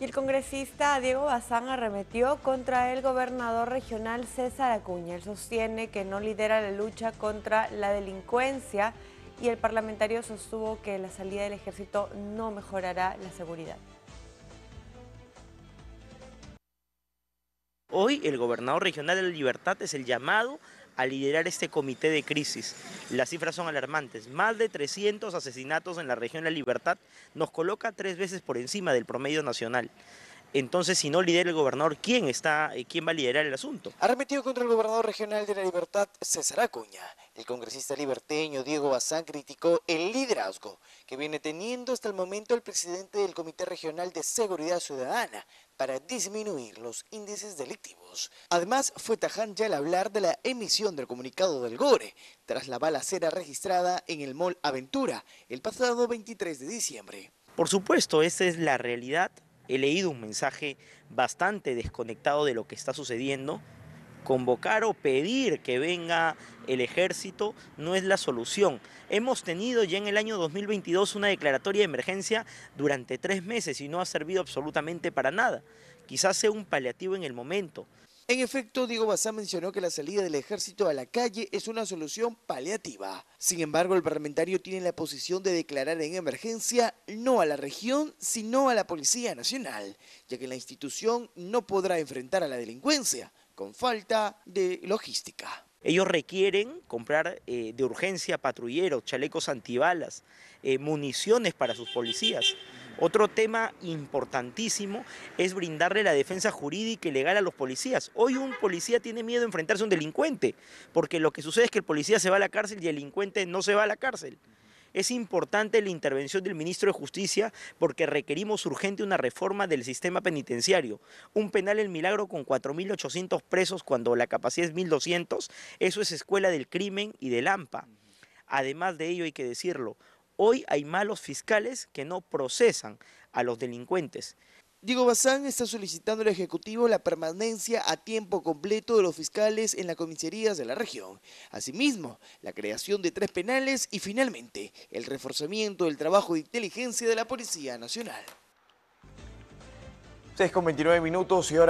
Y el congresista Diego Bazán arremetió contra el gobernador regional César Acuña. Él sostiene que no lidera la lucha contra la delincuencia y el parlamentario sostuvo que la salida del ejército no mejorará la seguridad. Hoy el gobernador regional de la Libertad es el llamado a liderar este comité de crisis. Las cifras son alarmantes. Más de 300 asesinatos en la región La Libertad nos coloca tres veces por encima del promedio nacional. Entonces, si no lidera el gobernador, ¿quién, está, eh, ¿quién va a liderar el asunto? Ha remitido contra el gobernador regional de La Libertad, César Acuña. El congresista liberteño Diego Bazán criticó el liderazgo que viene teniendo hasta el momento el presidente del Comité Regional de Seguridad Ciudadana para disminuir los índices delictivos. Además, fue tajante al hablar de la emisión del comunicado del GORE tras la balacera registrada en el Mall Aventura el pasado 23 de diciembre. Por supuesto, esa es la realidad. He leído un mensaje bastante desconectado de lo que está sucediendo convocar o pedir que venga el ejército no es la solución. Hemos tenido ya en el año 2022 una declaratoria de emergencia durante tres meses y no ha servido absolutamente para nada. Quizás sea un paliativo en el momento. En efecto, Diego Bazán mencionó que la salida del ejército a la calle es una solución paliativa. Sin embargo, el parlamentario tiene la posición de declarar en emergencia no a la región, sino a la Policía Nacional, ya que la institución no podrá enfrentar a la delincuencia, con falta de logística. Ellos requieren comprar eh, de urgencia patrulleros, chalecos antibalas, eh, municiones para sus policías. Otro tema importantísimo es brindarle la defensa jurídica y legal a los policías. Hoy un policía tiene miedo de enfrentarse a un delincuente, porque lo que sucede es que el policía se va a la cárcel y el delincuente no se va a la cárcel. Es importante la intervención del ministro de Justicia porque requerimos urgente una reforma del sistema penitenciario. Un penal El Milagro con 4.800 presos cuando la capacidad es 1.200, eso es escuela del crimen y del AMPA. Además de ello hay que decirlo, hoy hay malos fiscales que no procesan a los delincuentes. Diego Bazán está solicitando al Ejecutivo la permanencia a tiempo completo de los fiscales en las comisarías de la región. Asimismo, la creación de tres penales y finalmente el reforzamiento del trabajo de inteligencia de la Policía Nacional. 6 minutos